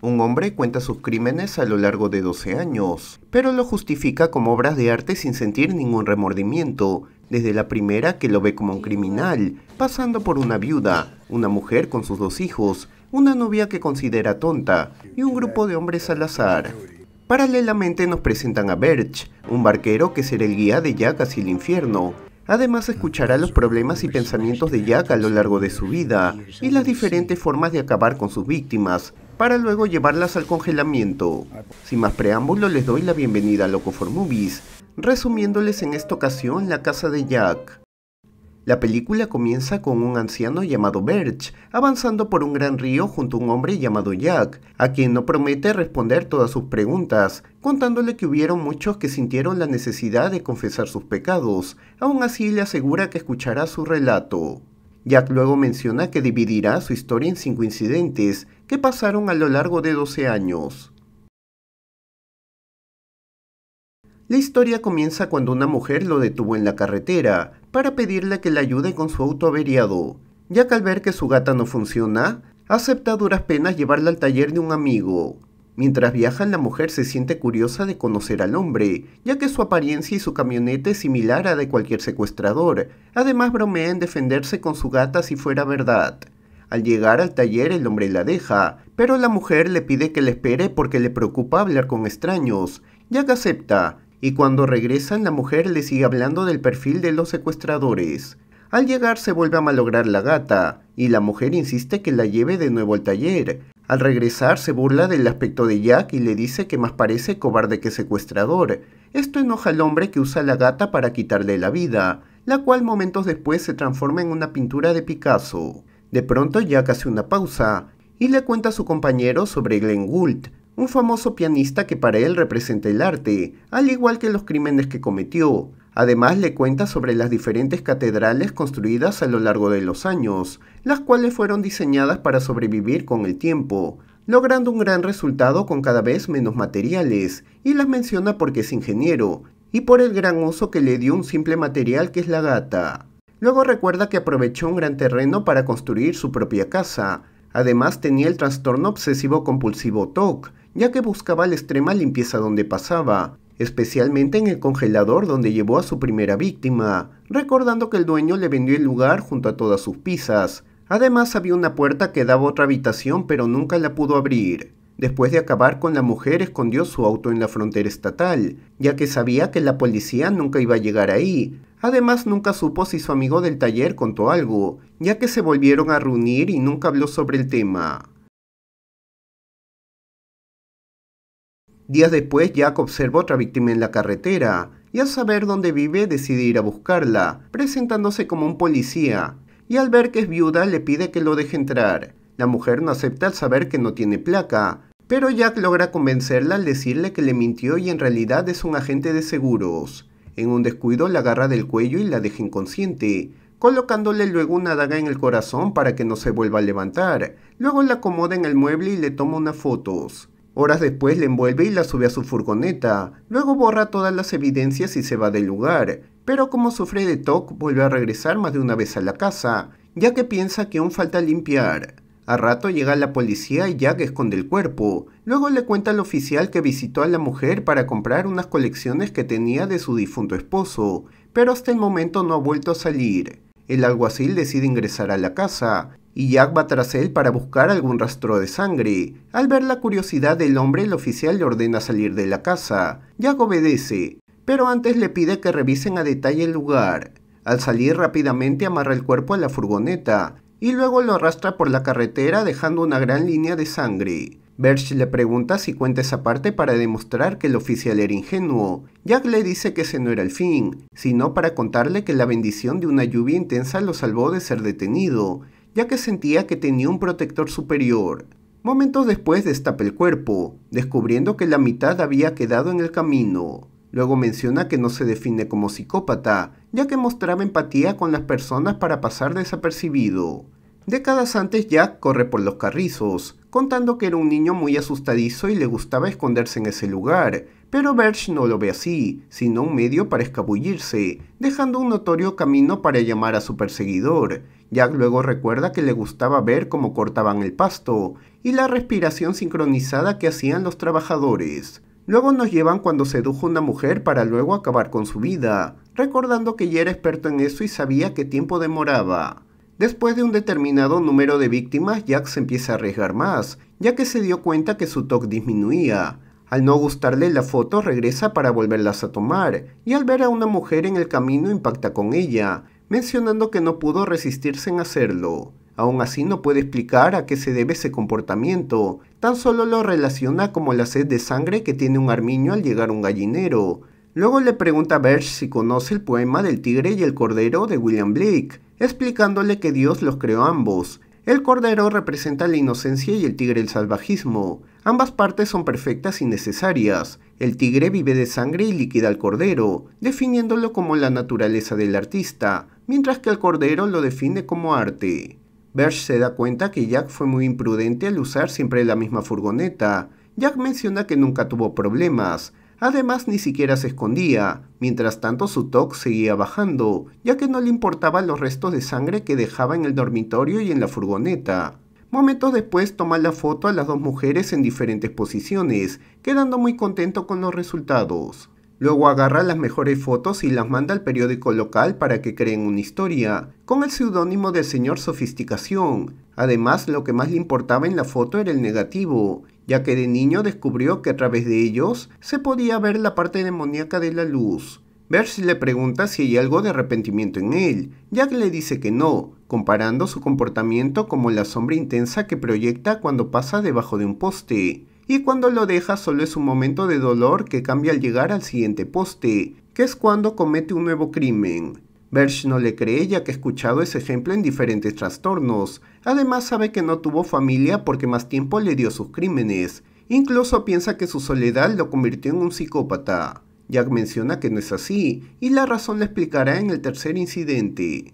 Un hombre cuenta sus crímenes a lo largo de 12 años, pero lo justifica como obras de arte sin sentir ningún remordimiento, desde la primera que lo ve como un criminal, pasando por una viuda, una mujer con sus dos hijos, una novia que considera tonta y un grupo de hombres al azar. Paralelamente nos presentan a Birch, un barquero que será el guía de Jack hacia el infierno. Además escuchará los problemas y pensamientos de Jack a lo largo de su vida y las diferentes formas de acabar con sus víctimas, para luego llevarlas al congelamiento. Sin más preámbulo les doy la bienvenida a Loco for Movies, resumiéndoles en esta ocasión la casa de Jack. La película comienza con un anciano llamado Birch, avanzando por un gran río junto a un hombre llamado Jack, a quien no promete responder todas sus preguntas, contándole que hubieron muchos que sintieron la necesidad de confesar sus pecados, aún así le asegura que escuchará su relato. Jack luego menciona que dividirá su historia en cinco incidentes que pasaron a lo largo de 12 años. La historia comienza cuando una mujer lo detuvo en la carretera para pedirle que le ayude con su auto averiado. Jack al ver que su gata no funciona, acepta a duras penas llevarla al taller de un amigo. Mientras viajan, la mujer se siente curiosa de conocer al hombre, ya que su apariencia y su camioneta es similar a de cualquier secuestrador. Además, bromea en defenderse con su gata si fuera verdad. Al llegar al taller, el hombre la deja, pero la mujer le pide que le espere porque le preocupa hablar con extraños. Jack acepta, y cuando regresan, la mujer le sigue hablando del perfil de los secuestradores. Al llegar se vuelve a malograr la gata, y la mujer insiste que la lleve de nuevo al taller, al regresar se burla del aspecto de Jack y le dice que más parece cobarde que secuestrador. Esto enoja al hombre que usa la gata para quitarle la vida, la cual momentos después se transforma en una pintura de Picasso. De pronto Jack hace una pausa y le cuenta a su compañero sobre Glenn Gould, un famoso pianista que para él representa el arte, al igual que los crímenes que cometió. Además le cuenta sobre las diferentes catedrales construidas a lo largo de los años, las cuales fueron diseñadas para sobrevivir con el tiempo, logrando un gran resultado con cada vez menos materiales, y las menciona porque es ingeniero, y por el gran uso que le dio un simple material que es la gata. Luego recuerda que aprovechó un gran terreno para construir su propia casa. Además tenía el trastorno obsesivo compulsivo TOC, ya que buscaba la extrema limpieza donde pasaba, especialmente en el congelador donde llevó a su primera víctima, recordando que el dueño le vendió el lugar junto a todas sus pizzas. Además había una puerta que daba a otra habitación pero nunca la pudo abrir. Después de acabar con la mujer escondió su auto en la frontera estatal, ya que sabía que la policía nunca iba a llegar ahí. Además nunca supo si su amigo del taller contó algo, ya que se volvieron a reunir y nunca habló sobre el tema. Días después, Jack observa otra víctima en la carretera y al saber dónde vive decide ir a buscarla, presentándose como un policía, y al ver que es viuda le pide que lo deje entrar. La mujer no acepta al saber que no tiene placa, pero Jack logra convencerla al decirle que le mintió y en realidad es un agente de seguros. En un descuido la agarra del cuello y la deja inconsciente, colocándole luego una daga en el corazón para que no se vuelva a levantar. Luego la acomoda en el mueble y le toma unas fotos. Horas después le envuelve y la sube a su furgoneta. Luego borra todas las evidencias y se va del lugar. Pero como sufre de TOC, vuelve a regresar más de una vez a la casa, ya que piensa que aún falta limpiar. A rato llega la policía y Jack esconde el cuerpo. Luego le cuenta al oficial que visitó a la mujer para comprar unas colecciones que tenía de su difunto esposo, pero hasta el momento no ha vuelto a salir. El alguacil decide ingresar a la casa, y Jack va tras él para buscar algún rastro de sangre. Al ver la curiosidad del hombre, el oficial le ordena salir de la casa. Jack obedece, pero antes le pide que revisen a detalle el lugar. Al salir rápidamente amarra el cuerpo a la furgoneta y luego lo arrastra por la carretera dejando una gran línea de sangre. Birch le pregunta si cuenta esa parte para demostrar que el oficial era ingenuo. Jack le dice que ese no era el fin, sino para contarle que la bendición de una lluvia intensa lo salvó de ser detenido, ya que sentía que tenía un protector superior. Momentos después destapa el cuerpo, descubriendo que la mitad había quedado en el camino. Luego menciona que no se define como psicópata, ya que mostraba empatía con las personas para pasar desapercibido. Décadas antes Jack corre por los carrizos, contando que era un niño muy asustadizo y le gustaba esconderse en ese lugar, pero Verge no lo ve así, sino un medio para escabullirse, dejando un notorio camino para llamar a su perseguidor. Jack luego recuerda que le gustaba ver cómo cortaban el pasto y la respiración sincronizada que hacían los trabajadores. Luego nos llevan cuando sedujo una mujer para luego acabar con su vida, recordando que ya era experto en eso y sabía qué tiempo demoraba. Después de un determinado número de víctimas, Jack se empieza a arriesgar más, ya que se dio cuenta que su toque disminuía. Al no gustarle la foto, regresa para volverlas a tomar, y al ver a una mujer en el camino impacta con ella, mencionando que no pudo resistirse en hacerlo. Aún así no puede explicar a qué se debe ese comportamiento, tan solo lo relaciona como la sed de sangre que tiene un armiño al llegar a un gallinero. Luego le pregunta a ver si conoce el poema del tigre y el cordero de William Blake, explicándole que Dios los creó ambos. El cordero representa la inocencia y el tigre el salvajismo. Ambas partes son perfectas y necesarias. El tigre vive de sangre y liquida al cordero, definiéndolo como la naturaleza del artista, mientras que el cordero lo define como arte. Bersh se da cuenta que Jack fue muy imprudente al usar siempre la misma furgoneta. Jack menciona que nunca tuvo problemas, Además ni siquiera se escondía, mientras tanto su toque seguía bajando, ya que no le importaban los restos de sangre que dejaba en el dormitorio y en la furgoneta. Momentos después toma la foto a las dos mujeres en diferentes posiciones, quedando muy contento con los resultados. Luego agarra las mejores fotos y las manda al periódico local para que creen una historia, con el seudónimo del señor Sofisticación. Además, lo que más le importaba en la foto era el negativo, ya que de niño descubrió que a través de ellos se podía ver la parte demoníaca de la luz. Bers le pregunta si hay algo de arrepentimiento en él. ya que le dice que no, comparando su comportamiento como la sombra intensa que proyecta cuando pasa debajo de un poste y cuando lo deja solo es un momento de dolor que cambia al llegar al siguiente poste, que es cuando comete un nuevo crimen. Bersh no le cree ya que ha escuchado ese ejemplo en diferentes trastornos, además sabe que no tuvo familia porque más tiempo le dio sus crímenes, incluso piensa que su soledad lo convirtió en un psicópata. Jack menciona que no es así, y la razón la explicará en el tercer incidente.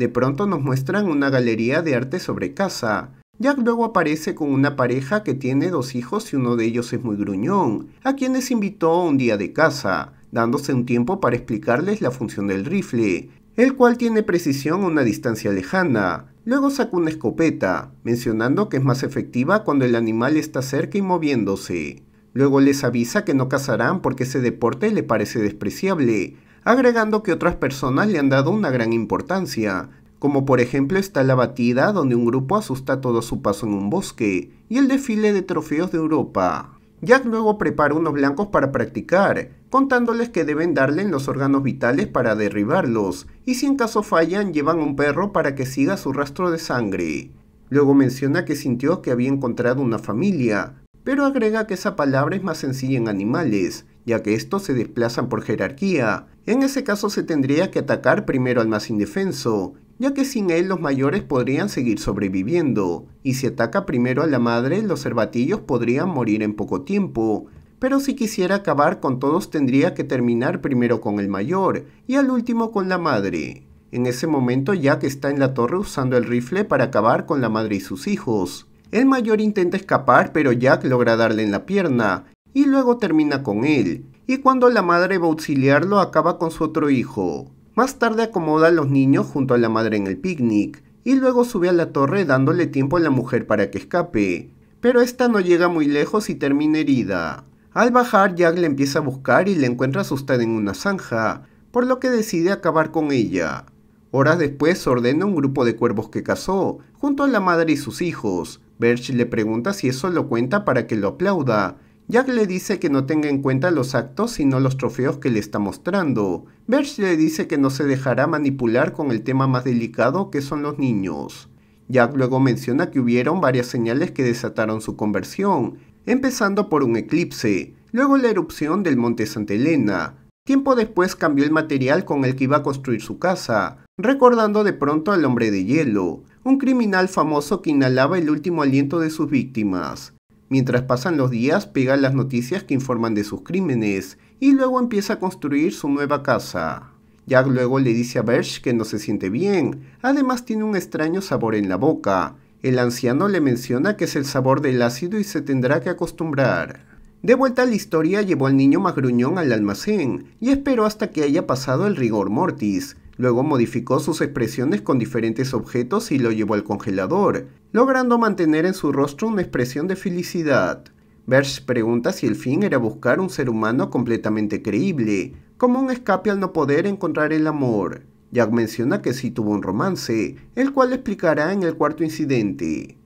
De pronto nos muestran una galería de arte sobre casa. Jack luego aparece con una pareja que tiene dos hijos y uno de ellos es muy gruñón, a quienes invitó un día de casa, dándose un tiempo para explicarles la función del rifle, el cual tiene precisión a una distancia lejana. Luego saca una escopeta, mencionando que es más efectiva cuando el animal está cerca y moviéndose. Luego les avisa que no cazarán porque ese deporte le parece despreciable, agregando que otras personas le han dado una gran importancia, como por ejemplo está la batida donde un grupo asusta todo su paso en un bosque, y el desfile de trofeos de Europa. Jack luego prepara unos blancos para practicar, contándoles que deben darle en los órganos vitales para derribarlos, y si en caso fallan llevan un perro para que siga su rastro de sangre. Luego menciona que sintió que había encontrado una familia, pero agrega que esa palabra es más sencilla en animales, ya que estos se desplazan por jerarquía. En ese caso se tendría que atacar primero al más indefenso, ya que sin él los mayores podrían seguir sobreviviendo, y si ataca primero a la madre, los cervatillos podrían morir en poco tiempo, pero si quisiera acabar con todos tendría que terminar primero con el mayor y al último con la madre. En ese momento Jack está en la torre usando el rifle para acabar con la madre y sus hijos. El mayor intenta escapar pero Jack logra darle en la pierna y luego termina con él, y cuando la madre va a auxiliarlo acaba con su otro hijo. Más tarde acomoda a los niños junto a la madre en el picnic, y luego sube a la torre dándole tiempo a la mujer para que escape, pero esta no llega muy lejos y termina herida. Al bajar, Jack le empieza a buscar y le encuentra asustada en una zanja, por lo que decide acabar con ella. Horas después ordena un grupo de cuervos que cazó, junto a la madre y sus hijos. Birch le pregunta si eso lo cuenta para que lo aplauda, Jack le dice que no tenga en cuenta los actos sino los trofeos que le está mostrando. Bersh le dice que no se dejará manipular con el tema más delicado que son los niños. Jack luego menciona que hubieron varias señales que desataron su conversión, empezando por un eclipse, luego la erupción del monte Santa Elena. Tiempo después cambió el material con el que iba a construir su casa, recordando de pronto al hombre de hielo, un criminal famoso que inhalaba el último aliento de sus víctimas. Mientras pasan los días, pega las noticias que informan de sus crímenes y luego empieza a construir su nueva casa. Jack luego le dice a Bersh que no se siente bien, además tiene un extraño sabor en la boca. El anciano le menciona que es el sabor del ácido y se tendrá que acostumbrar. De vuelta a la historia llevó al niño magruñón al almacén y esperó hasta que haya pasado el rigor mortis, Luego modificó sus expresiones con diferentes objetos y lo llevó al congelador, logrando mantener en su rostro una expresión de felicidad. Bersh pregunta si el fin era buscar un ser humano completamente creíble, como un escape al no poder encontrar el amor. Jack menciona que sí tuvo un romance, el cual explicará en el cuarto incidente.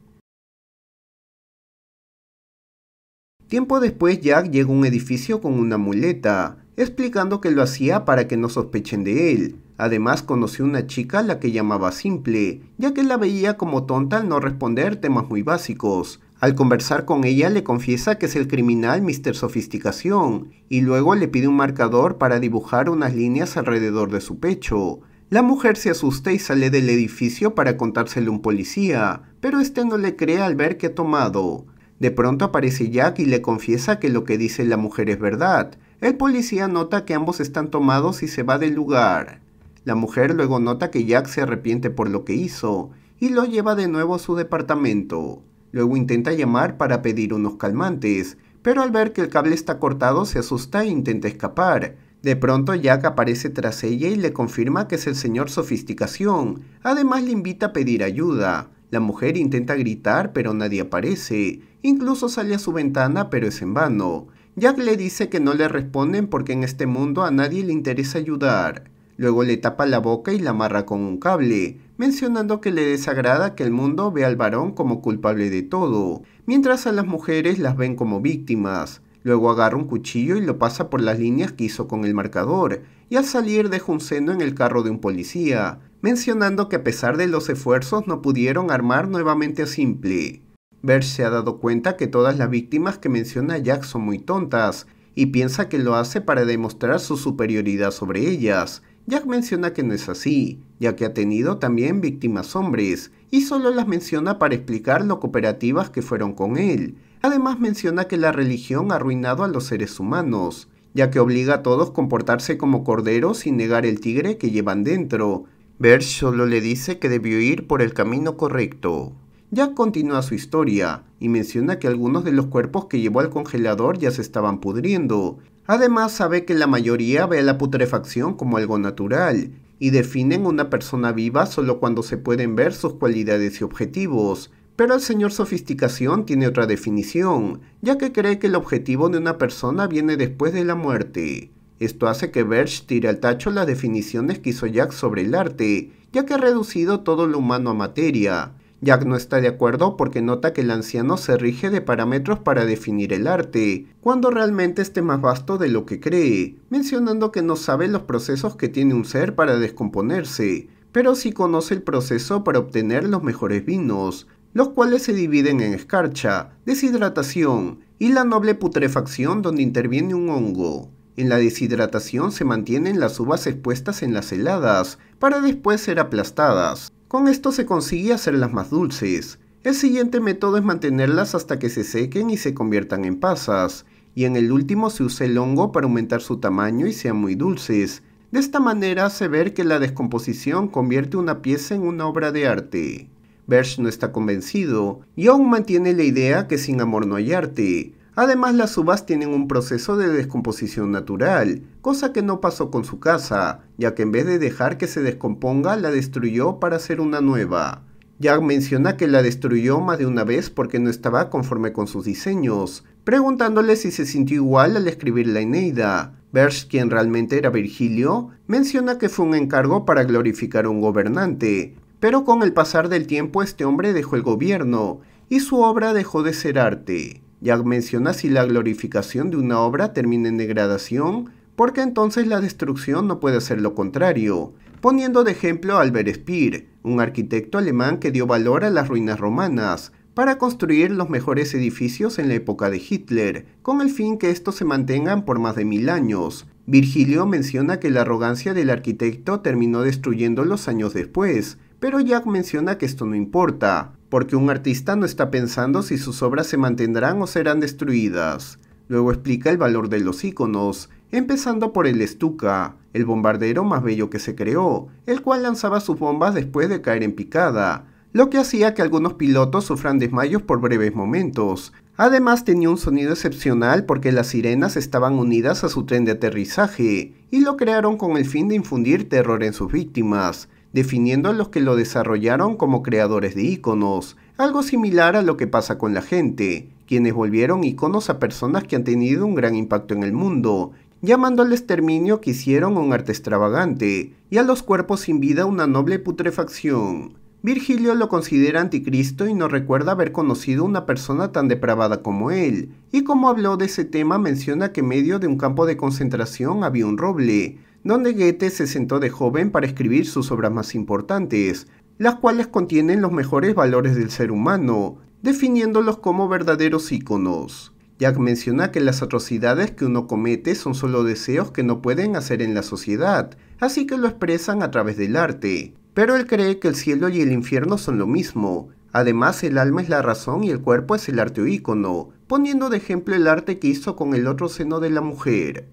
Tiempo después Jack llega a un edificio con una muleta, explicando que lo hacía para que no sospechen de él, Además conoció una chica a la que llamaba simple, ya que la veía como tonta al no responder temas muy básicos. Al conversar con ella le confiesa que es el criminal Mr. Sofisticación, y luego le pide un marcador para dibujar unas líneas alrededor de su pecho. La mujer se asusta y sale del edificio para contárselo a un policía, pero este no le cree al ver que ha tomado. De pronto aparece Jack y le confiesa que lo que dice la mujer es verdad. El policía nota que ambos están tomados y se va del lugar. La mujer luego nota que Jack se arrepiente por lo que hizo y lo lleva de nuevo a su departamento. Luego intenta llamar para pedir unos calmantes, pero al ver que el cable está cortado se asusta e intenta escapar. De pronto Jack aparece tras ella y le confirma que es el señor Sofisticación. Además le invita a pedir ayuda. La mujer intenta gritar pero nadie aparece. Incluso sale a su ventana pero es en vano. Jack le dice que no le responden porque en este mundo a nadie le interesa ayudar. Luego le tapa la boca y la amarra con un cable, mencionando que le desagrada que el mundo vea al varón como culpable de todo, mientras a las mujeres las ven como víctimas. Luego agarra un cuchillo y lo pasa por las líneas que hizo con el marcador, y al salir deja un seno en el carro de un policía, mencionando que a pesar de los esfuerzos no pudieron armar nuevamente a Simple. Ver se ha dado cuenta que todas las víctimas que menciona Jack son muy tontas, y piensa que lo hace para demostrar su superioridad sobre ellas, Jack menciona que no es así, ya que ha tenido también víctimas hombres, y solo las menciona para explicar lo cooperativas que fueron con él. Además menciona que la religión ha arruinado a los seres humanos, ya que obliga a todos a comportarse como corderos y negar el tigre que llevan dentro. Bersh solo le dice que debió ir por el camino correcto. Jack continúa su historia y menciona que algunos de los cuerpos que llevó al congelador ya se estaban pudriendo, Además sabe que la mayoría ve la putrefacción como algo natural y definen una persona viva solo cuando se pueden ver sus cualidades y objetivos. Pero el señor sofisticación tiene otra definición, ya que cree que el objetivo de una persona viene después de la muerte. Esto hace que Birch tire al tacho las definiciones que hizo Jack sobre el arte, ya que ha reducido todo lo humano a materia, Jack no está de acuerdo porque nota que el anciano se rige de parámetros para definir el arte, cuando realmente esté más vasto de lo que cree, mencionando que no sabe los procesos que tiene un ser para descomponerse, pero sí conoce el proceso para obtener los mejores vinos, los cuales se dividen en escarcha, deshidratación y la noble putrefacción donde interviene un hongo. En la deshidratación se mantienen las uvas expuestas en las heladas, para después ser aplastadas. Con esto se consigue hacerlas más dulces. El siguiente método es mantenerlas hasta que se sequen y se conviertan en pasas. Y en el último se usa el hongo para aumentar su tamaño y sean muy dulces. De esta manera hace ver que la descomposición convierte una pieza en una obra de arte. Bersh no está convencido y aún mantiene la idea que sin amor no hay arte. Además, las uvas tienen un proceso de descomposición natural, cosa que no pasó con su casa, ya que en vez de dejar que se descomponga, la destruyó para hacer una nueva. Jack menciona que la destruyó más de una vez porque no estaba conforme con sus diseños, preguntándole si se sintió igual al escribir la Eneida. Bersh quien realmente era Virgilio, menciona que fue un encargo para glorificar a un gobernante, pero con el pasar del tiempo este hombre dejó el gobierno, y su obra dejó de ser arte ya menciona si la glorificación de una obra termina en degradación, porque entonces la destrucción no puede ser lo contrario, poniendo de ejemplo a Albert Speer, un arquitecto alemán que dio valor a las ruinas romanas para construir los mejores edificios en la época de Hitler, con el fin que estos se mantengan por más de mil años. Virgilio menciona que la arrogancia del arquitecto terminó destruyéndolos años después, pero Jack menciona que esto no importa, porque un artista no está pensando si sus obras se mantendrán o serán destruidas. Luego explica el valor de los iconos, empezando por el Stuka, el bombardero más bello que se creó, el cual lanzaba sus bombas después de caer en picada, lo que hacía que algunos pilotos sufran desmayos por breves momentos. Además tenía un sonido excepcional porque las sirenas estaban unidas a su tren de aterrizaje, y lo crearon con el fin de infundir terror en sus víctimas definiendo a los que lo desarrollaron como creadores de iconos, algo similar a lo que pasa con la gente, quienes volvieron iconos a personas que han tenido un gran impacto en el mundo, llamándoles al exterminio que hicieron un arte extravagante y a los cuerpos sin vida una noble putrefacción. Virgilio lo considera anticristo y no recuerda haber conocido una persona tan depravada como él, y como habló de ese tema menciona que en medio de un campo de concentración había un roble, donde Goethe se sentó de joven para escribir sus obras más importantes, las cuales contienen los mejores valores del ser humano, definiéndolos como verdaderos íconos. Jack menciona que las atrocidades que uno comete son solo deseos que no pueden hacer en la sociedad, así que lo expresan a través del arte. Pero él cree que el cielo y el infierno son lo mismo. Además, el alma es la razón y el cuerpo es el arte o ícono, poniendo de ejemplo el arte que hizo con el otro seno de la mujer.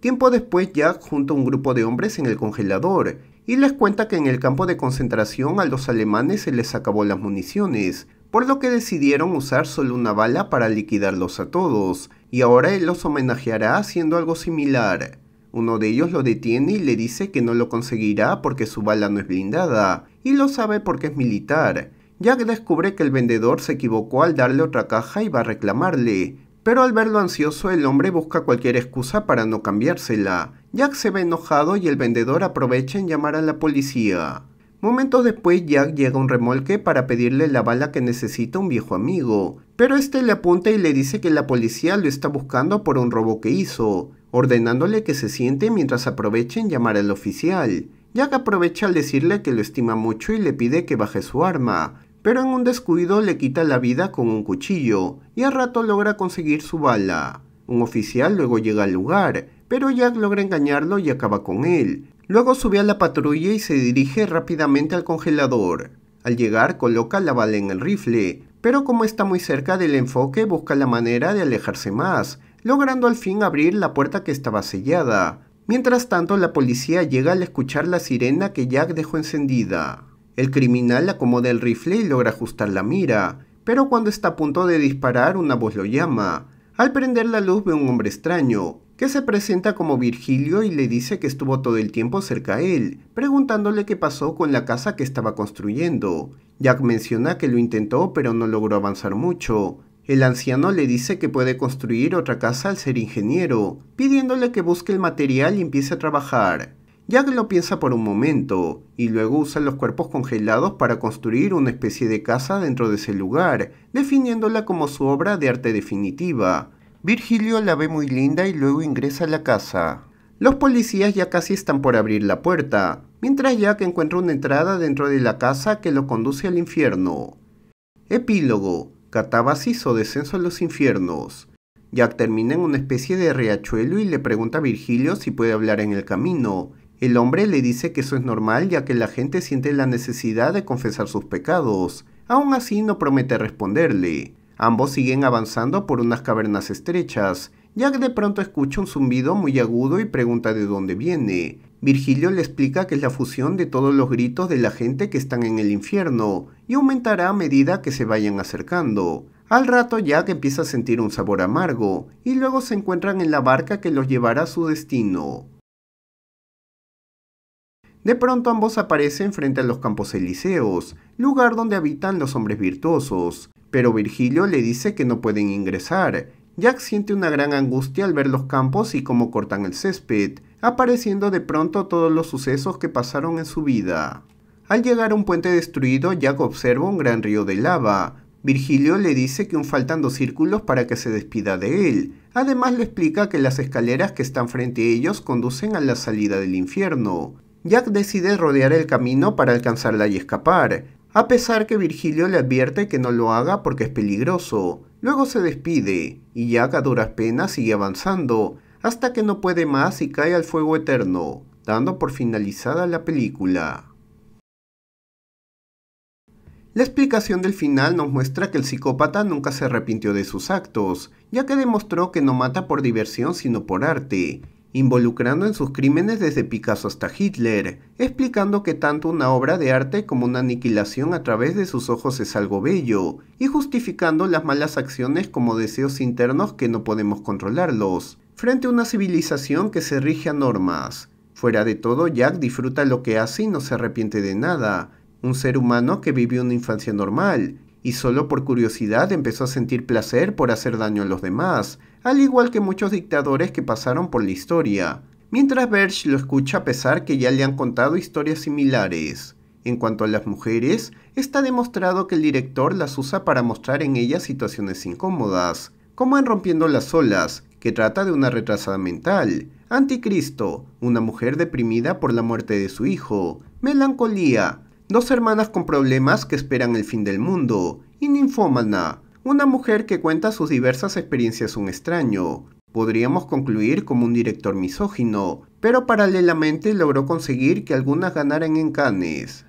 Tiempo después Jack junta un grupo de hombres en el congelador y les cuenta que en el campo de concentración a los alemanes se les acabó las municiones, por lo que decidieron usar solo una bala para liquidarlos a todos, y ahora él los homenajeará haciendo algo similar. Uno de ellos lo detiene y le dice que no lo conseguirá porque su bala no es blindada, y lo sabe porque es militar. Jack descubre que el vendedor se equivocó al darle otra caja y va a reclamarle, pero al verlo ansioso, el hombre busca cualquier excusa para no cambiársela. Jack se ve enojado y el vendedor aprovecha en llamar a la policía. Momentos después, Jack llega a un remolque para pedirle la bala que necesita un viejo amigo, pero este le apunta y le dice que la policía lo está buscando por un robo que hizo, ordenándole que se siente mientras aprovecha en llamar al oficial. Jack aprovecha al decirle que lo estima mucho y le pide que baje su arma, pero en un descuido le quita la vida con un cuchillo y al rato logra conseguir su bala. Un oficial luego llega al lugar, pero Jack logra engañarlo y acaba con él. Luego sube a la patrulla y se dirige rápidamente al congelador. Al llegar coloca la bala en el rifle, pero como está muy cerca del enfoque busca la manera de alejarse más, logrando al fin abrir la puerta que estaba sellada. Mientras tanto la policía llega al escuchar la sirena que Jack dejó encendida. El criminal acomoda el rifle y logra ajustar la mira, pero cuando está a punto de disparar una voz lo llama. Al prender la luz ve un hombre extraño, que se presenta como Virgilio y le dice que estuvo todo el tiempo cerca a él, preguntándole qué pasó con la casa que estaba construyendo. Jack menciona que lo intentó pero no logró avanzar mucho. El anciano le dice que puede construir otra casa al ser ingeniero, pidiéndole que busque el material y empiece a trabajar. Jack lo piensa por un momento y luego usa los cuerpos congelados para construir una especie de casa dentro de ese lugar, definiéndola como su obra de arte definitiva. Virgilio la ve muy linda y luego ingresa a la casa. Los policías ya casi están por abrir la puerta, mientras Jack encuentra una entrada dentro de la casa que lo conduce al infierno. Epílogo. Catabasis o descenso a los infiernos. Jack termina en una especie de riachuelo y le pregunta a Virgilio si puede hablar en el camino, el hombre le dice que eso es normal ya que la gente siente la necesidad de confesar sus pecados. Aún así no promete responderle. Ambos siguen avanzando por unas cavernas estrechas. Jack de pronto escucha un zumbido muy agudo y pregunta de dónde viene. Virgilio le explica que es la fusión de todos los gritos de la gente que están en el infierno, y aumentará a medida que se vayan acercando. Al rato Jack empieza a sentir un sabor amargo, y luego se encuentran en la barca que los llevará a su destino. De pronto ambos aparecen frente a los Campos Elíseos, lugar donde habitan los hombres virtuosos, pero Virgilio le dice que no pueden ingresar. Jack siente una gran angustia al ver los campos y cómo cortan el césped, apareciendo de pronto todos los sucesos que pasaron en su vida. Al llegar a un puente destruido, Jack observa un gran río de lava. Virgilio le dice que aún faltan dos círculos para que se despida de él. Además le explica que las escaleras que están frente a ellos conducen a la salida del infierno. Jack decide rodear el camino para alcanzarla y escapar, a pesar que Virgilio le advierte que no lo haga porque es peligroso. Luego se despide, y Jack a duras penas sigue avanzando, hasta que no puede más y cae al fuego eterno, dando por finalizada la película. La explicación del final nos muestra que el psicópata nunca se arrepintió de sus actos, ya que demostró que no mata por diversión sino por arte, involucrando en sus crímenes desde Picasso hasta Hitler, explicando que tanto una obra de arte como una aniquilación a través de sus ojos es algo bello, y justificando las malas acciones como deseos internos que no podemos controlarlos, frente a una civilización que se rige a normas. Fuera de todo, Jack disfruta lo que hace y no se arrepiente de nada, un ser humano que vivió una infancia normal y solo por curiosidad empezó a sentir placer por hacer daño a los demás, al igual que muchos dictadores que pasaron por la historia. Mientras Berge lo escucha a pesar que ya le han contado historias similares. En cuanto a las mujeres, está demostrado que el director las usa para mostrar en ellas situaciones incómodas, como en Rompiendo las Olas, que trata de una retrasada mental, Anticristo, una mujer deprimida por la muerte de su hijo, Melancolía, dos hermanas con problemas que esperan el fin del mundo, y Ninfómana, una mujer que cuenta sus diversas experiencias un extraño. Podríamos concluir como un director misógino, pero paralelamente logró conseguir que algunas ganaran en canes.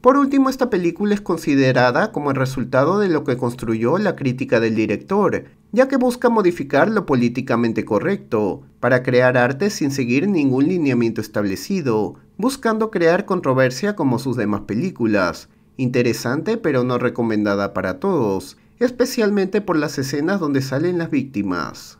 Por último, esta película es considerada como el resultado de lo que construyó la crítica del director, ya que busca modificar lo políticamente correcto, para crear arte sin seguir ningún lineamiento establecido, buscando crear controversia como sus demás películas, interesante pero no recomendada para todos, especialmente por las escenas donde salen las víctimas.